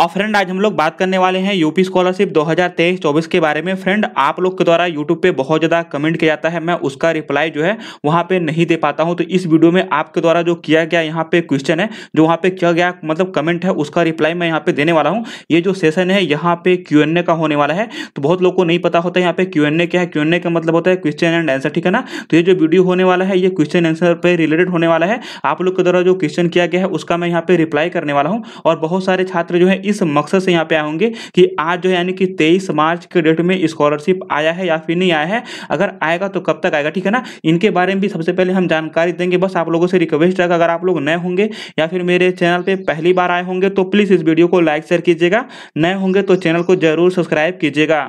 और फ्रेंड आज हम लोग बात करने वाले हैं यूपी स्कॉलरशिप 2023-24 के बारे में फ्रेंड आप लोग के द्वारा यूट्यूब पे बहुत ज़्यादा कमेंट किया जाता है मैं उसका रिप्लाई जो है वहाँ पे नहीं दे पाता हूँ तो इस वीडियो में आपके द्वारा जो किया गया यहाँ पे क्वेश्चन है जो वहाँ पे किया गया मतलब कमेंट है उसका रिप्लाई मैं यहाँ पे देने वाला हूँ ये जो सेशन है यहाँ पे क्यू का होने वाला है तो बहुत लोग को नहीं पता होता है यहाँ पे क्यू क्या है क्यू का मतलब होता है क्वेश्चन एंड आंसर ठीक है ना तो ये जो वीडियो होने वाला है ये क्वेश्चन आंसर पर रिलेटेड होने वाला है आप लोग के द्वारा जो क्वेश्चन किया गया है उसका मैं यहाँ पे रिप्लाई करने वाला हूँ और बहुत सारे छात्र जो है इस मकसद से यहाँ पे आए होंगे कि आज जो यानी कि तेईस मार्च के डेट में स्कॉलरशिप आया है या फिर नहीं आया है अगर आएगा तो कब तक आएगा ठीक है ना इनके बारे में भी सबसे पहले हम जानकारी देंगे बस आप लोगों से रिक्वेस्ट है अगर आप लोग नए होंगे या फिर मेरे चैनल पर पहली बार आए होंगे तो प्लीज़ इस वीडियो को लाइक शेयर कीजिएगा नए होंगे तो चैनल को जरूर सब्सक्राइब कीजिएगा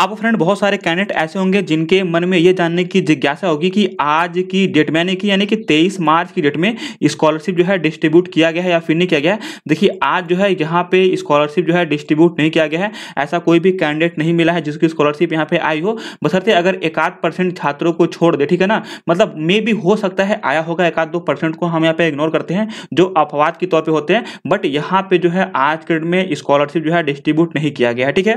अब फ्रेंड बहुत सारे कैंडिडेट ऐसे होंगे जिनके मन में ये जानने की जिज्ञासा होगी कि आज की डेट में यानी कि यानी कि तेईस मार्च की डेट में स्कॉलरशिप जो है डिस्ट्रीब्यूट किया गया है या फिर नहीं किया गया देखिए आज जो है यहाँ पे स्कॉलरशिप जो है डिस्ट्रीब्यूट नहीं किया गया है ऐसा कोई भी कैंडिडेट नहीं मिला है जिसकी स्कॉलरशिप यहाँ पे आई हो बसरते अगर एक आध परसेंट छात्रों को छोड़ दे ठीक है ना मतलब मे भी हो सकता है आया होगा एक आध दो परसेंट को हम यहाँ पे इग्नोर करते हैं जो अपवाद के तौर पर होते हैं बट यहाँ पे जो है आज के में स्कॉलरशिप जो है डिस्ट्रीब्यूट नहीं किया गया है ठीक है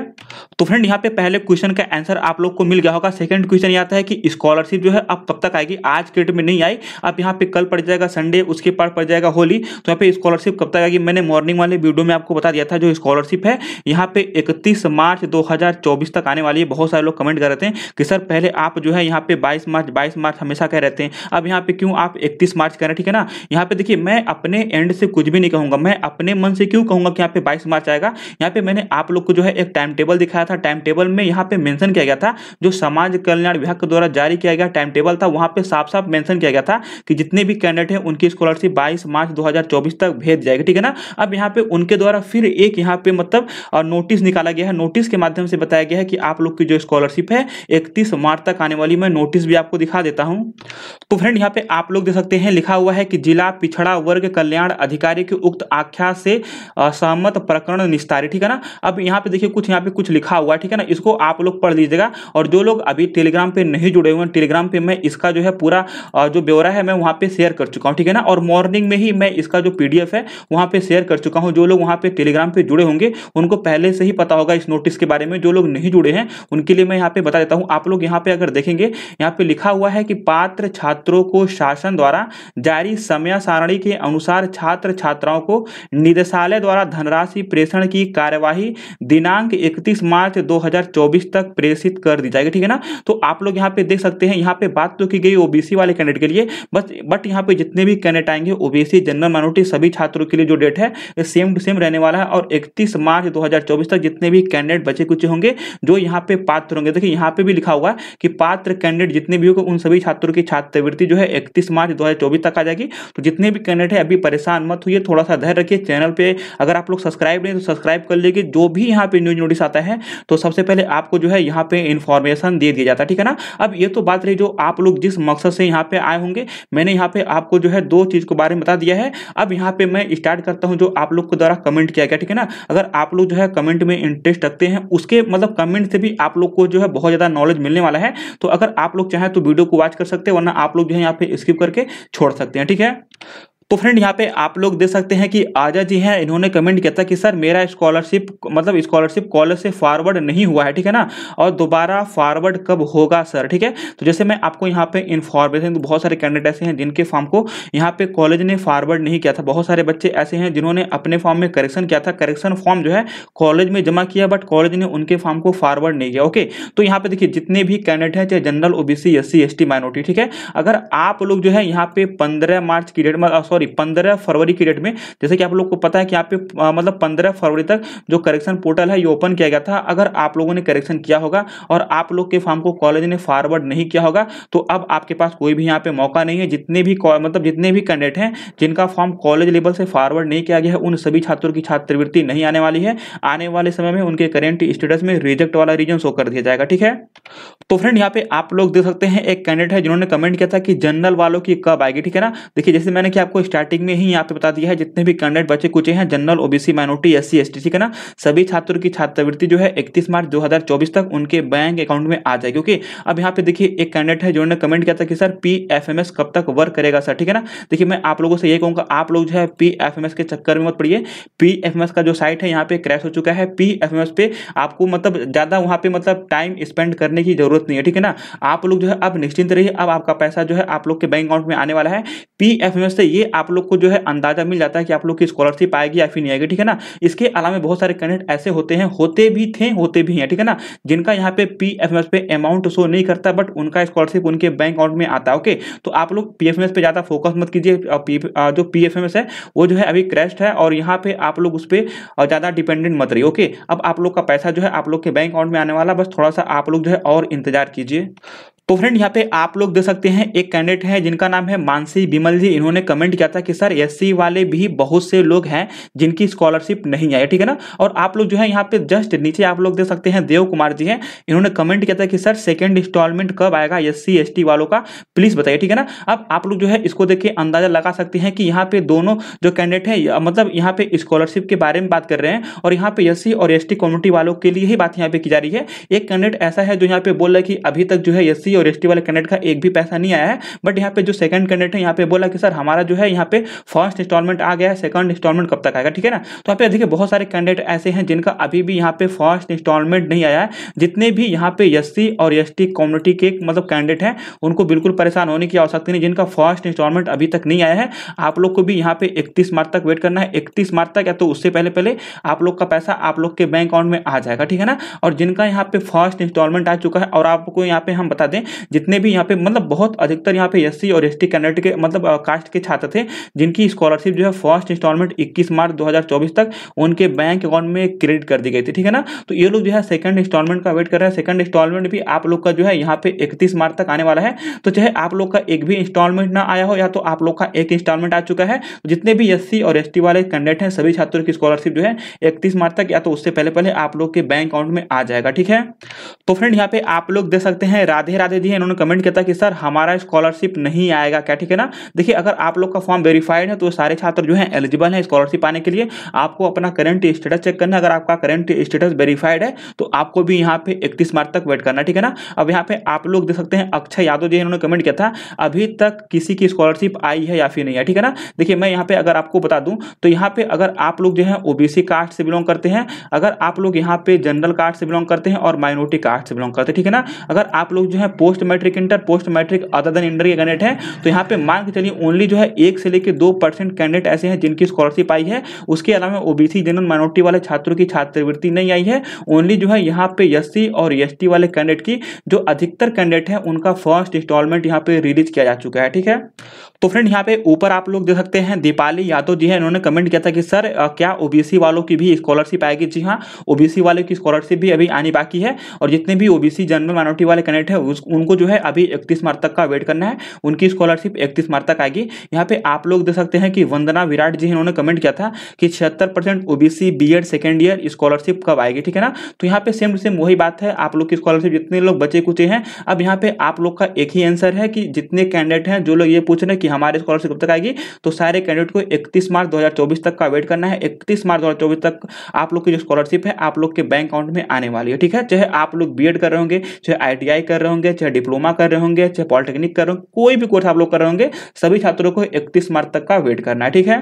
तो फ्रेंड यहाँ पे पहले क्वेश्चन का आंसर आप लोग को मिल गया होगा सेकंड क्वेश्चन आता है कि स्कॉलरशिप जो है अब कब तक आएगी आज के डेट में नहीं आई अब यहाँ पे कल पड़ जाएगा संडे उसके पार पड़ जाएगा होली तो यहाँ पे स्कॉलरशिप कब तक आएगी मैंने मॉर्निंग वाले वीडियो में आपको बता दिया था जो स्कॉलरशिप है यहाँ पे 31 मार्च 2024 तक आने वाली है बहुत सारे लोग कमेंट कर रहे थे कि सर पहले आप जो है यहाँ पे 22 मार्च 22 मार्च हमेशा कह रहे थे अब यहाँ पे क्यों आप 31 मार्च कह रहे हैं ठीक है ना यहाँ पे देखिए मैं अपने एंड से कुछ भी नहीं कहूंगा मैं अपने मन से क्यों कहूंगा कि यहाँ पे बाईस मार्च आएगा यहाँ पे मैंने आप लोग को जो है एक टाइम टेबल दिखाया था टाइम टेबल में यहाँ पे मैंशन किया गया था जो समाज कल्याण विभाग के द्वारा जारी किया गया टाइम टेबल था वहाँ पे साफ साफ मैंशन किया गया था कि जितने भी कैंडिडेट हैं उनकी स्कॉलरशिप बाईस मार्च दो तक भेज जाएगी ठीक है ना अब यहाँ पे उनके द्वारा फिर एक यहाँ पे मतलब नोटिस निकाला गया है नोटिस के माध्यम से बताया गया है कि आप लोग की जो स्कॉलरशिप है इकतीस मार्च तक आने वाली मैं नोटिस भी आपको दिखा देता हूँ तो फ्रेंड यहाँ पे आप लोग देख सकते हैं लिखा हुआ है कि जिला पिछड़ा वर्ग कल्याण अधिकारी के उक्त आख्या से सहमत प्रकरण निस्तारित ठीक है ना अब यहाँ पे देखिए कुछ यहाँ पे कुछ लिखा हुआ है ठीक है ना इसको आप लोग पढ़ लीजिएगा और जो लोग अभी टेलीग्राम पे नहीं जुड़े हुए हैं टेलीग्राम पे मैं इसका जो है पूरा जो ब्यौरा है मैं वहाँ पे शेयर कर चुका हूँ ठीक है ना और मॉर्निंग में ही मैं इसका जो पीडीएफ है वहाँ पे शेयर कर चुका हूँ जो लोग वहाँ पे टेलीग्राम टेलीग्राम पे जुड़े होंगे उनको पहले से ही पता होगा इस नोटिस के बारे में जो लोग नहीं जुड़े हैं उनके लिए मैं यहाँ पे बता देता हूँ आप लोग यहाँ पे अगर देखेंगे यहाँ पे लिखा हुआ है कि पात्र छात्रों को शासन द्वारा जारी समय सारणी के अनुसार छात्र छात्राओं को निदेशालय द्वारा धनराशि प्रेषण की कार्यवाही दिनांक इकतीस मार्च दो तक प्रेषित कर दी जाएगी ठीक है ना तो आप लोग यहाँ पे देख सकते हैं यहाँ पे बात तो की गई ओबीसी वाले कैंडिडेट के लिए बस बट यहाँ पे जितने भी कैंडिडेट आएंगे ओबीसी जनरल माइनोरिटी सभी छात्रों के लिए जो डेट है सेम टू सेम रहने वाला है और 31 मार्च 2024 तक जितने भी कैंडिडेट बचे कुछ होंगे जो यहाँ पे पात्र होंगे देखिए यहाँ पे भी लिखा हुआ है कि पात्र कैंडिडेट जितने भी होंगे उन सभी छात्रों की छात्रवृत्ति जो है इकतीस मार्च दो तक आ जाएगी तो जितने भी कैंडिडेट है अभी परेशान मत हुई थोड़ा सा धैर्य रखिए चैनल पर अगर आप लोग सब्सक्राइब नहीं तो सब्सक्राइब कर लीजिए जो भी यहाँ पे न्यूज नोटिस आता है तो सबसे पहले आपको जो है यहाँ पे इन्फॉर्मेशन दे दिया जाता है ठीक है ना अब ये तो बात रही जो आप लोग जिस मकसद से यहाँ पे आए होंगे मैंने यहाँ पे आपको जो है दो चीज के बारे में बता दिया है अब यहाँ पे मैं स्टार्ट करता हूँ जो आप लोग को द्वारा कमेंट किया गया ठीक है ना अगर आप लोग जो है कमेंट में इंटरेस्ट रखते हैं उसके मतलब कमेंट से भी आप लोग को जो है बहुत ज़्यादा नॉलेज मिलने वाला है तो अगर आप लोग चाहें तो वीडियो को वॉच कर सकते हैं वरना आप लोग जो है यहाँ पे स्किप करके छोड़ सकते हैं ठीक है तो फ्रेंड यहाँ पे आप लोग देख सकते हैं कि आजा जी हैं इन्होंने कमेंट किया था कि सर मेरा स्कॉलरशिप मतलब स्कॉलरशिप कॉलेज से फॉरवर्ड नहीं हुआ है ठीक है ना और दोबारा फॉरवर्ड कब होगा सर ठीक है तो जैसे मैं आपको यहाँ पे इन्फॉर्मेशन तो बहुत सारे कैंडिडेट ऐसे हैं जिनके फॉर्म को यहाँ पे कॉलेज ने फॉरवर्ड नहीं किया था बहुत सारे बच्चे ऐसे हैं जिन्होंने अपने फॉर्म में करेक्शन किया था करेक्शन फॉर्म जो है कॉलेज में जमा किया बट कॉलेज ने उनके फॉर्म को फॉरवर्ड नहीं किया ओके तो यहाँ पे देखिए जितने भी कैंडिडेट हैं चाहे general O S C minority ठीक है अगर आप लोग जो है यहाँ पे पंद्रह मार्च की डेट में मतलब, सॉरी पंद्रह फरवरी की डेट में जैसे कि आप लोग को पता है कि यहाँ पे मतलब पंद्रह फरवरी तक जो करेक्शन पोर्टल है ये ओपन किया गया था अगर आप लोगों ने करेक्शन किया होगा और आप लोग के फॉर्म को कॉलेज ने फॉरवर्ड नहीं किया होगा तो अब आपके पास कोई भी यहाँ पे मौका नहीं है जितने भी मतलब जितने भी कैंडिडेट हैं जिनका फॉर्म कॉलेज लेवल से फॉरवर्ड नहीं किया गया है उन सभी छात्रों की छात्रवृत्ति नहीं आने वाली है आने वाले समय में उनके करेंट स्टेटस में रिजेक्ट वाला रीजन शो कर दिया जाएगा ठीक है तो फ्रेंड यहाँ पे आप लोग देख सकते हैं एक कैंडिडेट है जिन्होंने कमेंट किया था कि जनरल वालों की कब आएगी ठीक है ना देखिए जैसे मैंने कि आपको स्टार्टिंग में ही यहाँ पे बता दिया है जितने भी कैंडिडेट बचे कुचे हैं general OBC minority S C S ठीक है ना सभी छात्रों की छात्रवृत्ति जो है इकतीस मार्च दो तक उनके बैंक अकाउंट में आ जाएगी ओके अब यहाँ पे देखिए एक कैंडिडेट है जिन्होंने कमेंट किया था कि सर पी कब तक वर्क करेगा सर ठीक है ना देखिए मैं आप लोगों से ये कहूँगा आप लोग जो है पी के चक्कर में मत पड़िए पी का जो साइट है यहाँ पे क्रैश हो चुका है पी पे आपको मतलब ज़्यादा वहाँ पे मतलब टाइम स्पेंड करने की जरूरत नहीं है ठीक है ना आप लोग जो है अब निश्चिंत रहिए अब आपका पैसा जो है आप लोग के बैंक अकाउंट में आने वाला है पी से ये आप लोग को जो है अंदाजा मिल जाता है कि आप लोग की स्कॉलरशिप आएगी या फिर नहीं आएगी ठीक है ना इसके अलावा बहुत सारे कैंडिडेट ऐसे होते हैं होते भी थे होते भी हैं ठीक है ना जिनका यहाँ पे पी एफ एम एस पे अमाउंट शो नहीं करता बट उनका स्कॉलरशिप उनके बैंक अकाउंट में आता है ओके तो आप लोग पी एफ एम एस पे ज़्यादा फोकस मत कीजिए जो पी एफ एम एस है वो जो है अभी क्रैश्ड है और यहाँ पे आप लोग उस पर ज़्यादा डिपेंडेंट मत रही ओके अब आप लोग का पैसा जो है आप लोग के बैंक अकाउंट में आने वाला बस थोड़ा सा आप लोग जो है और इंतजार कीजिए तो फ्रेंड यहाँ पे आप लोग देख सकते हैं एक कैंडिडेट है जिनका नाम है मानसी बिमल जी इन्होंने कमेंट किया था कि सर एससी वाले भी बहुत से लोग हैं जिनकी स्कॉलरशिप नहीं आई ठीक है ना और आप लोग जो है यहाँ पे जस्ट नीचे आप लोग देख सकते हैं देव कुमार जी हैं इन्होंने कमेंट किया था कि सर सेकेंड इंस्टॉलमेंट कब आएगा एस सी वालों का प्लीज बताइए ठीक है ना अब आप लोग जो है इसको देख के अंदाजा लगा सकते हैं कि यहाँ पे दोनों जो कैंडिडेट है मतलब यहाँ पे स्कॉलरशिप के बारे में बात कर रहे हैं और यहाँ पे एस और एस कम्युनिटी वालों के लिए ही बात यहाँ पे की जा रही है एक कैंडिडेट ऐसा है जो यहाँ पे बोल रहा है कि अभी तक जो है एस और एस वाले कैंडिडेट का एक भी पैसा नहीं आया है बट यहाँ पे जो सेकंड कैंडिडेट है यहाँ पे बोला कि सर हमारा जो है यहाँ पे फर्स्ट इंस्टॉलमेंट आ गया है सेकंड इंस्टॉलमेंट कब तक आएगा ठीक है ना तो यहाँ पे देखिए बहुत सारे कैंडिडेट ऐसे हैं जिनका अभी भी यहाँ पे फर्स्ट इंस्टॉलमेंट नहीं आया है जितने भी यहाँ पे एस और एस कम्युनिटी के मतलब कैंडिडेट हैं उनको बिल्कुल परेशान होने की आवश्यकता नहीं जिनका फर्स्ट इंस्टॉलमेंट अभी तक नहीं आया है आप लोग को भी यहाँ पे इकतीस मार्च तक वेट करना है इकतीस मार्च तक या तो उससे पहले पहले आप लोग का पैसा आप लोग के बैंक अकाउंट में आ जाएगा ठीक है ना और जिनका यहाँ पे फर्स्ट इंस्टॉलमेंट आ चुका है और आपको यहाँ पे हम बता दें जितने भी यहाँ पे मतलब बहुत अधिकतर यहाँ पे एस और एस टी कैंडिडेट के मतलब कास्ट के छात्र थे जिनकी स्कॉलरशिप जो है फर्स्ट इंस्टॉलमेंट 21 मार्च 2024 तक उनके बैंक अकाउंट में क्रेडिट कर दी गई थी ठीक है ना तो ये लोग जो है सेकंड इंस्टॉलमेंट का वेट कर रहे हैं सेकंड इंस्टॉलमेंट भी आप लोग का जो है यहाँ पे इकतीस मार्च तक आने वाला है तो चाहे आप लोग का एक भी इंस्टॉलमेंट ना आया हो या तो आप लोग का एक इंस्टॉलमेंट आ चुका है जितने भी एस और एस वाले कैंडिडेट हैं सभी छात्रों की स्कॉलरशिप जो है इकतीस मार्च तक या तो उससे पहले पहले आप लोग के बैंक अकाउंट में आ जाएगा ठीक है तो फ्रेंड यहाँ पे आप लोग दे सकते हैं राधे राधे जानकारी दी है इन्होंने कमेंट किया था कि सर हमारा स्कॉलरशिप नहीं आएगा क्या ठीक है ना देखिए अगर आप लोग का फॉर्म वेरीफाइड है तो सारे छात्र जो है एलिजिबल है स्कॉलरशिप आने के लिए आपको अपना करंट स्टेटस चेक करना अगर आपका करंट स्टेटस वेरीफाइड है तो आपको भी यहाँ पे इकतीस मार्च तक वेट करना ठीक है ना अब यहाँ पे आप लोग देख सकते हैं अक्षय यादव जी इन्होंने कमेंट किया था अभी तक किसी की स्कॉलरशिप आई है या फिर नहीं है ठीक है ना देखिए मैं यहाँ पे अगर आपको बता दूं तो यहाँ पे अगर आप लोग जो है ओबीसी कास्ट से बिलोंग करते हैं अगर आप लोग यहाँ पे जनरल कास्ट से बिलोंग करते हैं और माइनोरिटी कास्ट से बिलोंग करते हैं ठीक है ना अगर आप लोग जो है post matric inter post matric other than inter के कैंडिडेट है तो यहाँ पे मान के चलिए ओनली जो है एक से लेकर दो परसेंट कैंडिडेट ऐसे हैं जिनकी स्कॉलरशिप आई है उसके अलावा ओबीसी जनरल माइनॉरिटी वाले छात्रों की छात्रवृत्ति नहीं आई है ओनली जो है यहाँ पे एस और एस वाले कैंडिडेट की जो अधिकतर कैंडिडेट है उनका फर्स्ट इंस्टॉलमेंट यहाँ पे रिलीज किया जा चुका है ठीक है तो फ्रेंड यहाँ पे ऊपर आप लोग देख सकते हैं दीपाली यादव जी है इन्होंने कमेंट किया था कि सर क्या ओबीसी वालों की भी स्कॉलरशिप आएगी जी हाँ ओबीसी वाले की स्कॉलरशिप भी अभी आनी बाकी है और जितने भी ओबीसी जनरल माइनॉरिटी वाले कैंडिडेट है उनको जो है अभी इकतीस मार्च तक का वेट करना है उनकी स्कॉलरशिप इकतीस मार्च तक आएगी यहाँ पे आप लोग देख सकते हैं कि वंदना विराट जी इन्होंने कमेंट किया था कि छिहत्तर percent OBC B Ed second year scholarship कब आएगी ठीक है ना तो यहाँ पे सेम सेम वही बात है आप लोग की स्कॉलरशिप जितने लोग बचे कुचे हैं अब यहाँ पे आप लोग का एक ही आंसर है कि जितने कैंडिडेट हैं जो लोग ये पूछ रहे हैं कि हमारे स्कॉलरशिप कब तक आएगी तो सारे कैंडिडेट को इकतीस मार्च दो तक का वेट करना है इकतीस मार्च दो तक आप लोग की जो स्कॉलरशिप है आप लोग के बैंक अकाउंट में आने वाली है ठीक है चाहे आप लोग बी कर रहे होंगे चाहे आई कर रहे होंगे चाहे डिप्लोमा कर रहे होंगे चाहे पॉलिटेक्निक कर रहे होंगे कोई भी कोर्स आप लोग कर रहे होंगे सभी छात्रों को इकतीस मार्च तक का वेट करना है ठीक है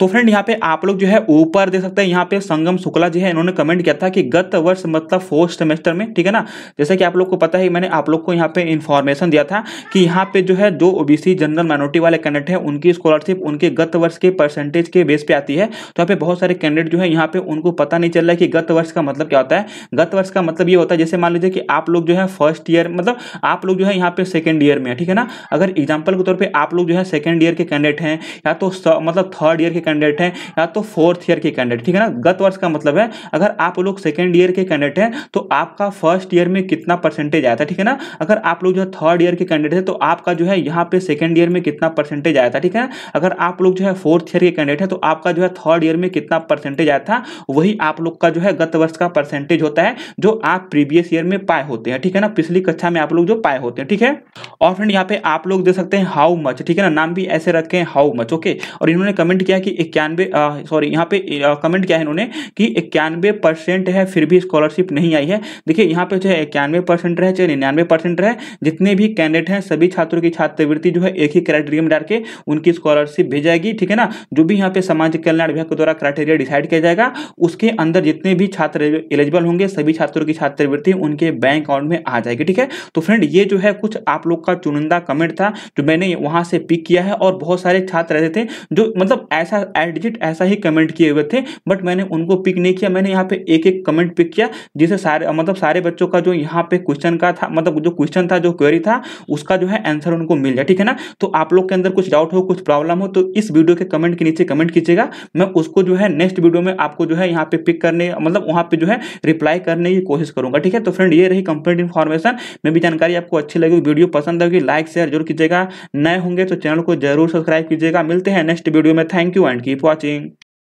तो फ्रेंड यहाँ पे आप लोग जो है ऊपर देख सकते हैं यहाँ पे संगम शुक्ला जी है इन्होंने कमेंट किया था कि गत वर्ष मतलब फोर्थ सेमेस्टर में ठीक है ना जैसे कि आप लोग को पता है मैंने आप लोग को यहाँ पे इन्फॉर्मेशन दिया था कि यहाँ पे जो है जो ओबीसी जनरल माइनॉरिटी वाले कैंडिडेट हैं उनकी स्कॉलरशिप उनके गत वर्ष के परसेंटेज के बेस पे आती है तो यहाँ पे बहुत सारे कैंडिडेट जो है यहाँ पे उनको पता नहीं चल रहा है कि गत वर्ष का मतलब क्या होता है गत वर्ष का मतलब ये होता है जैसे मान लीजिए कि आप लोग जो है फर्स्ट ईयर मतलब आप लोग जो है यहाँ पे सेकेंड ईयर में है ठीक है ना अगर एग्जाम्पल के तौर पर आप लोग जो है सेकेंड ईयर के कैंडिडेट हैं या तो मतलब थर्ड ईयर के कैंडिडेट हैं या तो फोर्थ ईयर के कैंडिडेट ठीक है ना गत वर्ष का मतलब है अगर आप लोग सेकेंड ईयर के कैंडिडेट हैं तो आपका फर्स्ट ईयर में कितना परसेंटेज आया था ठीक है ना अगर आप लोग जो है थर्ड ईयर के कैंडिडेट है तो आपका जो है यहाँ पे सेकेंड ईयर में कितना परसेंटेज आया था ठीक है अगर आप लोग जो है फोर्थ ईयर के कैंडिडेट है तो आपका जो है थर्ड ईयर में कितना परसेंटेज आया था वही आप लोग का जो है गत वर्ष का परसेंटेज होता है जो आप प्रीवियस ईयर में पाए होते हैं ठीक है ना पिछली कक्षा में आप लोग जो पाए होते हैं ठीक है और फ्रेंड यहाँ पे आप लोग देख सकते हैं हाउ मच ठीक है ना नाम भी ऐसे रखे हैं हाउ मच ओके और इन्होंने कमेंट किया कि इक्यानवे सॉरी यहाँ पे कमेंट किया है इन्होंने कि इक्यानवे परसेंट है फिर भी स्कॉलरशिप नहीं आई है देखिए यहाँ पे चाहे इक्यानवे परसेंट रहे चाहे निन्यानवे परसेंट रहे जितने भी कैंडिडेट हैं सभी छात्रों की छात्रवृत्ति जो है एक ही क्राइटेरिया में डाल के उनकी स्कॉलरशिप भेज जाएगी ठीक है ना जो भी यहाँ पे समाज कल्याण विभाग के द्वारा क्राइटेरिया डिसाइड किया जाएगा उसके अंदर जितने भी छात्र एलिजिबल होंगे सभी छात्रों की छात्रवृत्ति उनके बैंक अकाउंट में आ जाएगी ठीक है तो फ्रेंड ये जो है कुछ आप लोग का चुनिंदा कमेंट था जो मैंने वहां से पिक किया है और बहुत सारे छात्र रहते थे जो मतलब ऐसा एडिजिट ऐसा ही कमेंट किए हुए थे बट मैंने उनको पिक नहीं किया मैंने यहाँ पे एक एक कमेंट पिक किया जिसे सारे मतलब सारे बच्चों का जो यहाँ पे क्वेश्चन का था मतलब जो क्वेश्चन था जो क्वेरी था उसका जो है आंसर उनको मिल जाए ठीक है ना तो आप लोग के अंदर कुछ डाउट हो कुछ प्रॉब्लम हो तो इस वीडियो के कमेंट के नीचे कमेंट कीजिएगा मैं उसको जो है नेक्स्ट वीडियो में आपको जो है यहाँ पे पिक करने मतलब वहाँ पे जो है रिप्लाई करने की कोशिश करूंगा ठीक है तो फ्रेंड ये रही कंप्लीट इन्फॉर्मेशन मैं भी जानकारी आपको अच्छी लगी वीडियो पसंद होगी लाइक शेयर जरूर कीजिएगा नए होंगे तो चैनल को जरूर सब्सक्राइब कीजिएगा मिलते हैं नेक्स्ट वीडियो में thank you and keep watching